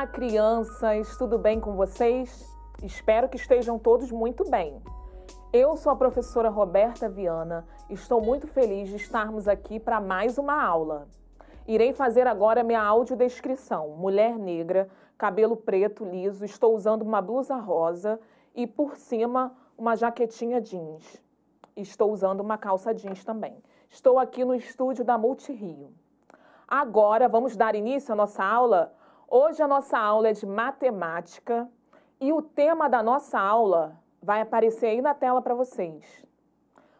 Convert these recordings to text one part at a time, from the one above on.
Olá, crianças, tudo bem com vocês? Espero que estejam todos muito bem. Eu sou a professora Roberta Viana, estou muito feliz de estarmos aqui para mais uma aula. Irei fazer agora minha audiodescrição. Mulher negra, cabelo preto liso, estou usando uma blusa rosa e por cima uma jaquetinha jeans. Estou usando uma calça jeans também. Estou aqui no estúdio da Multirio. Agora vamos dar início à nossa aula Hoje a nossa aula é de matemática e o tema da nossa aula vai aparecer aí na tela para vocês.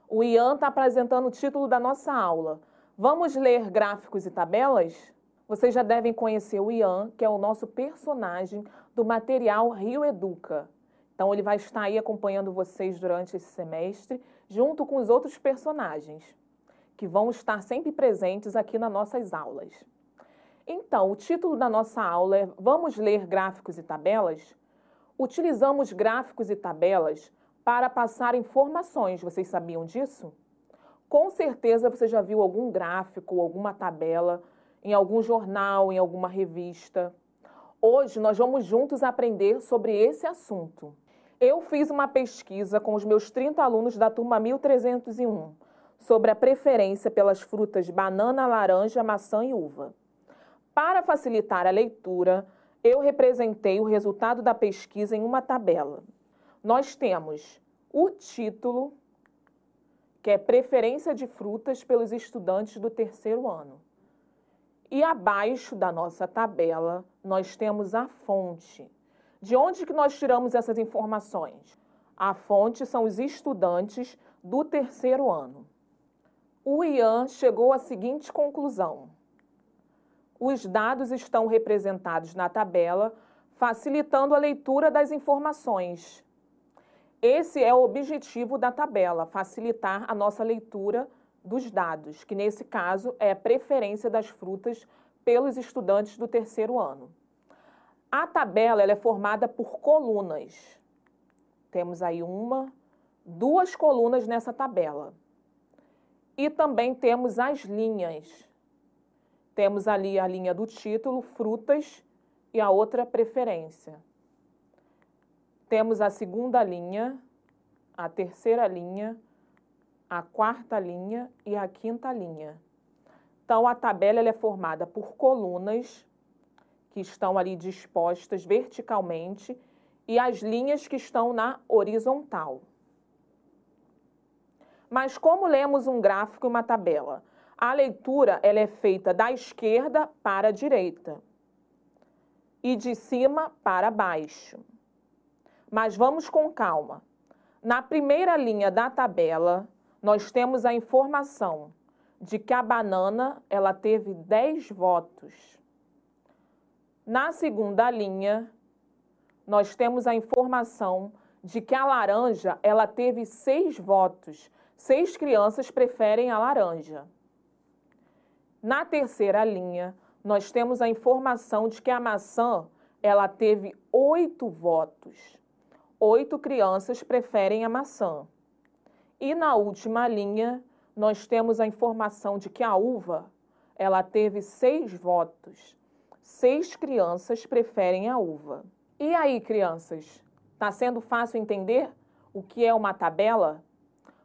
O Ian está apresentando o título da nossa aula. Vamos ler gráficos e tabelas? Vocês já devem conhecer o Ian, que é o nosso personagem do material Rio Educa. Então ele vai estar aí acompanhando vocês durante esse semestre, junto com os outros personagens, que vão estar sempre presentes aqui nas nossas aulas. Então, o título da nossa aula é Vamos ler gráficos e tabelas? Utilizamos gráficos e tabelas para passar informações, vocês sabiam disso? Com certeza você já viu algum gráfico, alguma tabela em algum jornal, em alguma revista. Hoje nós vamos juntos aprender sobre esse assunto. Eu fiz uma pesquisa com os meus 30 alunos da turma 1301 sobre a preferência pelas frutas banana, laranja, maçã e uva. Para facilitar a leitura, eu representei o resultado da pesquisa em uma tabela. Nós temos o título, que é Preferência de Frutas pelos Estudantes do Terceiro Ano. E abaixo da nossa tabela, nós temos a fonte. De onde que nós tiramos essas informações? A fonte são os estudantes do terceiro ano. O Ian chegou à seguinte conclusão. Os dados estão representados na tabela, facilitando a leitura das informações. Esse é o objetivo da tabela, facilitar a nossa leitura dos dados, que nesse caso é a preferência das frutas pelos estudantes do terceiro ano. A tabela é formada por colunas. Temos aí uma, duas colunas nessa tabela. E também temos as linhas. Temos ali a linha do título, frutas, e a outra, preferência. Temos a segunda linha, a terceira linha, a quarta linha e a quinta linha. Então, a tabela é formada por colunas que estão ali dispostas verticalmente e as linhas que estão na horizontal. Mas como lemos um gráfico e uma tabela? a leitura ela é feita da esquerda para a direita e de cima para baixo. Mas vamos com calma. Na primeira linha da tabela, nós temos a informação de que a banana ela teve 10 votos. Na segunda linha, nós temos a informação de que a laranja ela teve seis votos. Seis crianças preferem a laranja. Na terceira linha, nós temos a informação de que a maçã ela teve oito votos. Oito crianças preferem a maçã. E na última linha, nós temos a informação de que a uva ela teve seis votos. Seis crianças preferem a uva. E aí, crianças, está sendo fácil entender o que é uma tabela?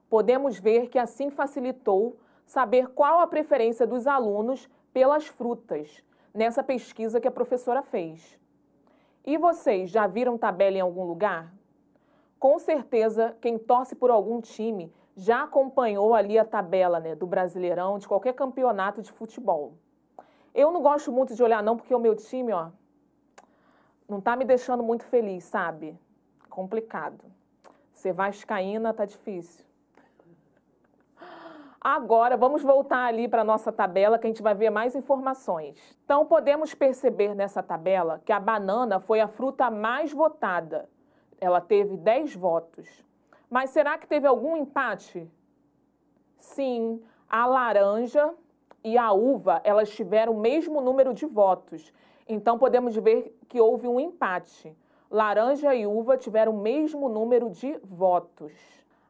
Podemos ver que assim facilitou saber qual a preferência dos alunos pelas frutas, nessa pesquisa que a professora fez. E vocês já viram tabela em algum lugar? Com certeza, quem torce por algum time já acompanhou ali a tabela né, do Brasileirão, de qualquer campeonato de futebol. Eu não gosto muito de olhar, não, porque o meu time, ó, não tá me deixando muito feliz, sabe? Complicado. Ser vascaína tá difícil. Agora vamos voltar ali para a nossa tabela que a gente vai ver mais informações. Então podemos perceber nessa tabela que a banana foi a fruta mais votada. Ela teve 10 votos. Mas será que teve algum empate? Sim, a laranja e a uva, elas tiveram o mesmo número de votos. Então podemos ver que houve um empate. Laranja e uva tiveram o mesmo número de votos.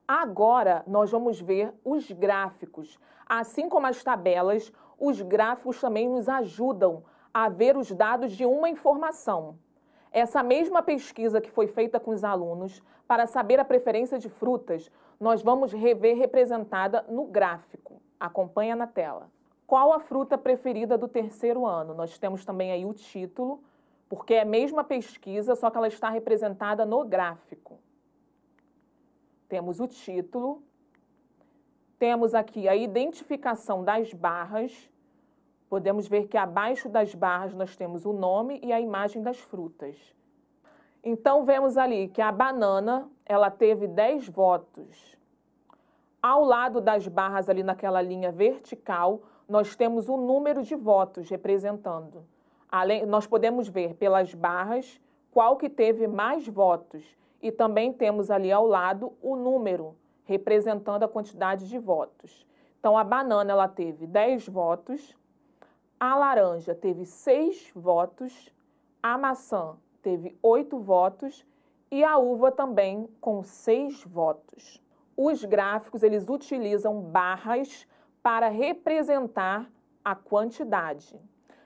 Agora nós vamos ver os gráficos. Assim como as tabelas, os gráficos também nos ajudam a ver os dados de uma informação. Essa mesma pesquisa que foi feita com os alunos para saber a preferência de frutas, nós vamos rever representada no gráfico. Acompanha na tela. Qual a fruta preferida do terceiro ano? Nós temos também aí o título, porque é a mesma pesquisa, só que ela está representada no gráfico. Temos o título, temos aqui a identificação das barras. Podemos ver que abaixo das barras nós temos o nome e a imagem das frutas. Então vemos ali que a banana, ela teve 10 votos. Ao lado das barras ali naquela linha vertical, nós temos o número de votos representando. Além, nós podemos ver pelas barras qual que teve mais votos. E também temos ali ao lado o número, representando a quantidade de votos. Então, a banana ela teve 10 votos, a laranja teve 6 votos, a maçã teve 8 votos e a uva também com 6 votos. Os gráficos eles utilizam barras para representar a quantidade.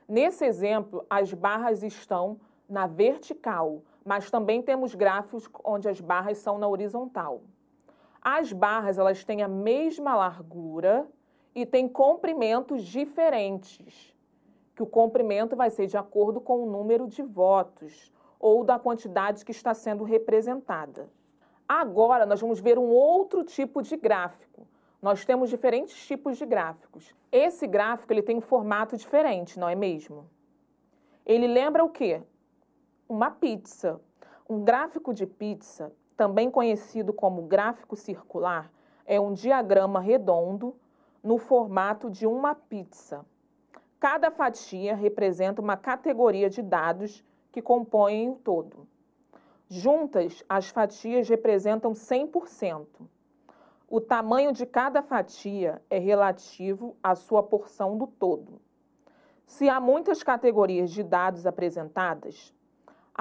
Nesse exemplo, as barras estão na vertical, mas também temos gráficos onde as barras são na horizontal. As barras elas têm a mesma largura e têm comprimentos diferentes, que o comprimento vai ser de acordo com o número de votos ou da quantidade que está sendo representada. Agora nós vamos ver um outro tipo de gráfico. Nós temos diferentes tipos de gráficos. Esse gráfico ele tem um formato diferente, não é mesmo? Ele lembra o quê? uma pizza. Um gráfico de pizza, também conhecido como gráfico circular, é um diagrama redondo no formato de uma pizza. Cada fatia representa uma categoria de dados que compõem o todo. Juntas, as fatias representam 100%. O tamanho de cada fatia é relativo à sua porção do todo. Se há muitas categorias de dados apresentadas,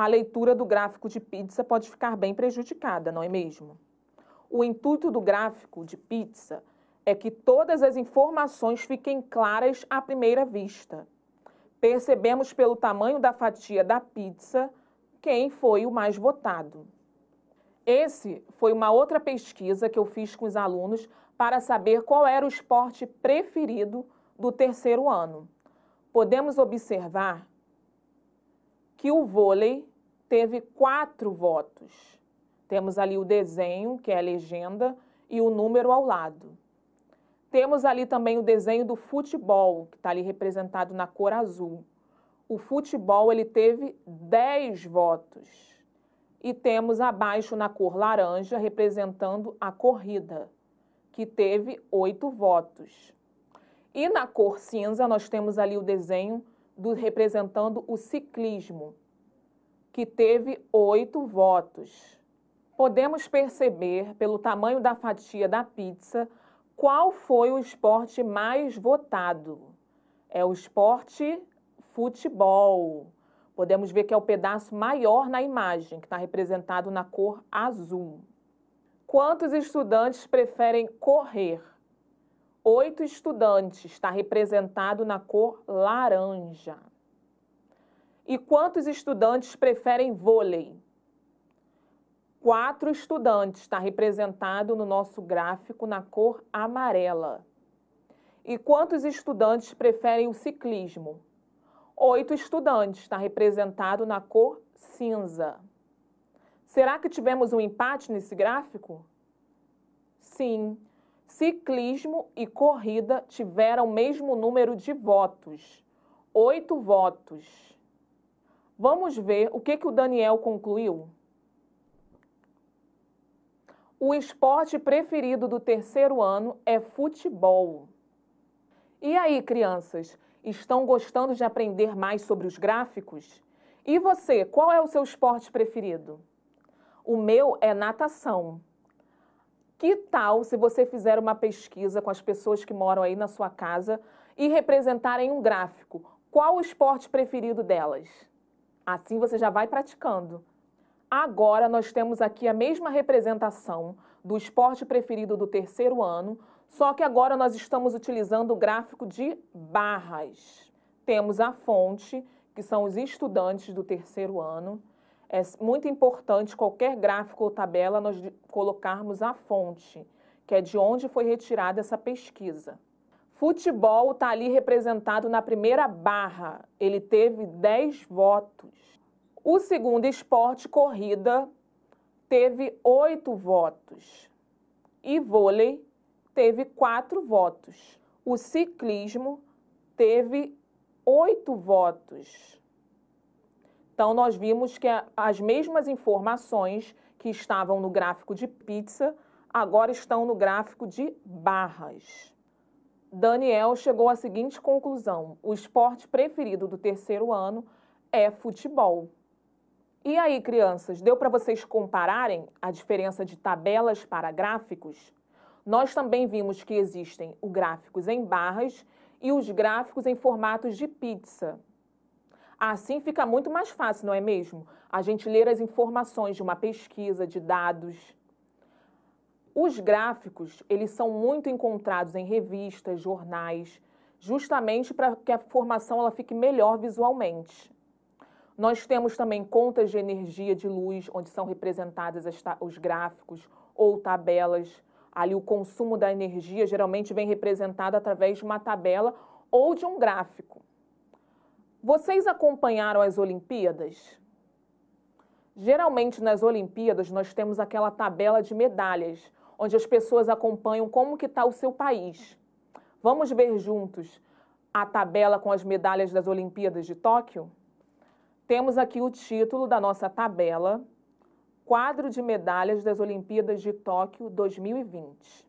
a leitura do gráfico de pizza pode ficar bem prejudicada, não é mesmo? O intuito do gráfico de pizza é que todas as informações fiquem claras à primeira vista. Percebemos pelo tamanho da fatia da pizza quem foi o mais votado. Esse foi uma outra pesquisa que eu fiz com os alunos para saber qual era o esporte preferido do terceiro ano. Podemos observar que o vôlei teve quatro votos. Temos ali o desenho, que é a legenda, e o número ao lado. Temos ali também o desenho do futebol, que está ali representado na cor azul. O futebol ele teve 10 votos. E temos abaixo na cor laranja, representando a corrida, que teve 8 votos. E na cor cinza nós temos ali o desenho do representando o ciclismo, que teve oito votos. Podemos perceber, pelo tamanho da fatia da pizza, qual foi o esporte mais votado. É o esporte futebol. Podemos ver que é o pedaço maior na imagem, que está representado na cor azul. Quantos estudantes preferem correr? Oito estudantes, está representado na cor laranja. E quantos estudantes preferem vôlei? Quatro estudantes, está representado no nosso gráfico na cor amarela. E quantos estudantes preferem o ciclismo? Oito estudantes, está representado na cor cinza. Será que tivemos um empate nesse gráfico? Sim, ciclismo e corrida tiveram o mesmo número de votos, oito votos. Vamos ver o que, que o Daniel concluiu? O esporte preferido do terceiro ano é futebol. E aí, crianças, estão gostando de aprender mais sobre os gráficos? E você, qual é o seu esporte preferido? O meu é natação. Que tal se você fizer uma pesquisa com as pessoas que moram aí na sua casa e representarem um gráfico? Qual o esporte preferido delas? Assim você já vai praticando. Agora nós temos aqui a mesma representação do esporte preferido do terceiro ano, só que agora nós estamos utilizando o gráfico de barras. Temos a fonte, que são os estudantes do terceiro ano. É muito importante qualquer gráfico ou tabela nós colocarmos a fonte, que é de onde foi retirada essa pesquisa. Futebol está ali representado na primeira barra. Ele teve 10 votos. O segundo esporte, corrida, teve 8 votos. E vôlei teve 4 votos. O ciclismo teve 8 votos. Então, nós vimos que as mesmas informações que estavam no gráfico de pizza agora estão no gráfico de barras. Daniel chegou à seguinte conclusão: o esporte preferido do terceiro ano é futebol. E aí, crianças, deu para vocês compararem a diferença de tabelas para gráficos? Nós também vimos que existem os gráficos em barras e os gráficos em formatos de pizza. Assim fica muito mais fácil, não é mesmo? A gente ler as informações de uma pesquisa, de dados. Os gráficos, eles são muito encontrados em revistas, jornais, justamente para que a formação ela fique melhor visualmente. Nós temos também contas de energia de luz, onde são representadas os gráficos ou tabelas. Ali o consumo da energia geralmente vem representado através de uma tabela ou de um gráfico. Vocês acompanharam as Olimpíadas? Geralmente nas Olimpíadas nós temos aquela tabela de medalhas, onde as pessoas acompanham como que está o seu país. Vamos ver juntos a tabela com as medalhas das Olimpíadas de Tóquio? Temos aqui o título da nossa tabela, Quadro de Medalhas das Olimpíadas de Tóquio 2020.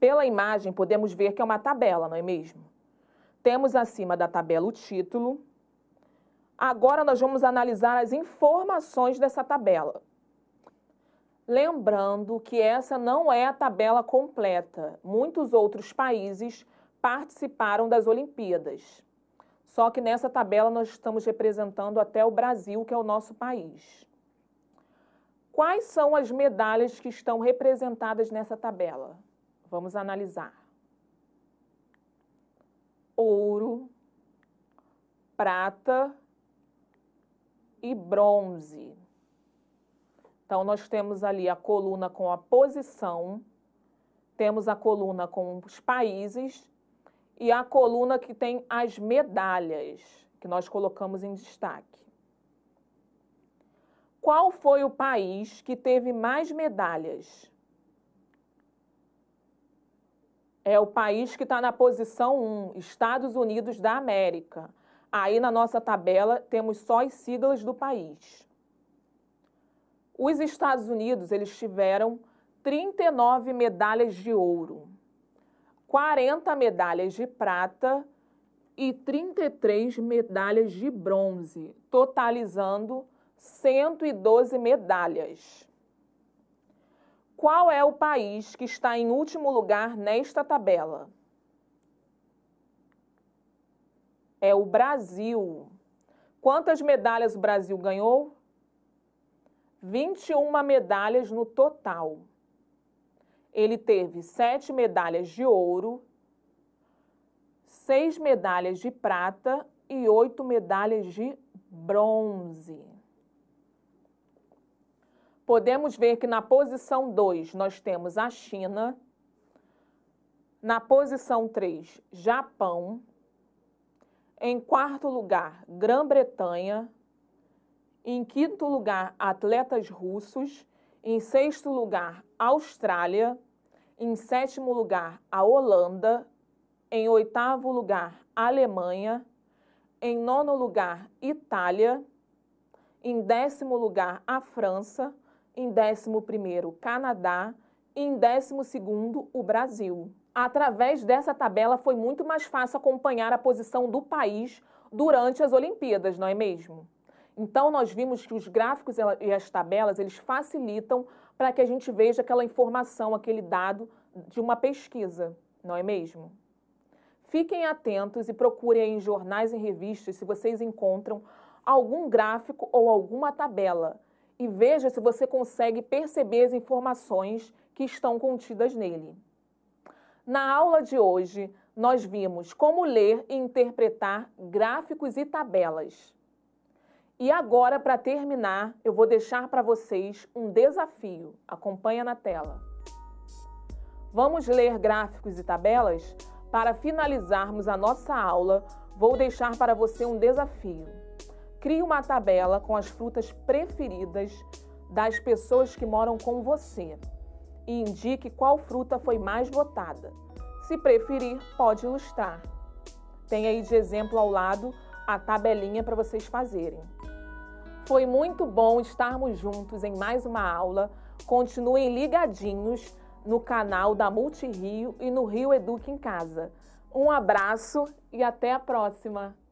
Pela imagem, podemos ver que é uma tabela, não é mesmo? Temos acima da tabela o título. Agora nós vamos analisar as informações dessa tabela. Lembrando que essa não é a tabela completa. Muitos outros países participaram das Olimpíadas. Só que nessa tabela nós estamos representando até o Brasil, que é o nosso país. Quais são as medalhas que estão representadas nessa tabela? Vamos analisar: ouro, prata e bronze. Então, nós temos ali a coluna com a posição, temos a coluna com os países e a coluna que tem as medalhas, que nós colocamos em destaque. Qual foi o país que teve mais medalhas? É o país que está na posição 1, Estados Unidos da América. Aí na nossa tabela temos só as siglas do país. Os Estados Unidos, eles tiveram 39 medalhas de ouro, 40 medalhas de prata e 33 medalhas de bronze, totalizando 112 medalhas. Qual é o país que está em último lugar nesta tabela? É o Brasil. Quantas medalhas o Brasil ganhou? 21 medalhas no total. Ele teve 7 medalhas de ouro, 6 medalhas de prata e 8 medalhas de bronze. Podemos ver que na posição 2 nós temos a China, na posição 3, Japão, em quarto lugar, Grã-Bretanha, em quinto lugar, atletas russos. Em sexto lugar, Austrália. Em sétimo lugar, a Holanda. Em oitavo lugar, Alemanha. Em nono lugar, Itália. Em décimo lugar, a França. Em décimo primeiro, Canadá. E em décimo segundo, o Brasil. Através dessa tabela foi muito mais fácil acompanhar a posição do país durante as Olimpíadas, não é mesmo? Então, nós vimos que os gráficos e as tabelas, eles facilitam para que a gente veja aquela informação, aquele dado de uma pesquisa, não é mesmo? Fiquem atentos e procurem em jornais e revistas se vocês encontram algum gráfico ou alguma tabela e veja se você consegue perceber as informações que estão contidas nele. Na aula de hoje, nós vimos como ler e interpretar gráficos e tabelas. E agora, para terminar, eu vou deixar para vocês um desafio. Acompanha na tela. Vamos ler gráficos e tabelas? Para finalizarmos a nossa aula, vou deixar para você um desafio. Crie uma tabela com as frutas preferidas das pessoas que moram com você e indique qual fruta foi mais votada. Se preferir, pode ilustrar. Tem aí de exemplo ao lado a tabelinha para vocês fazerem. Foi muito bom estarmos juntos em mais uma aula. Continuem ligadinhos no canal da Multirio e no Rio Eduque em Casa. Um abraço e até a próxima!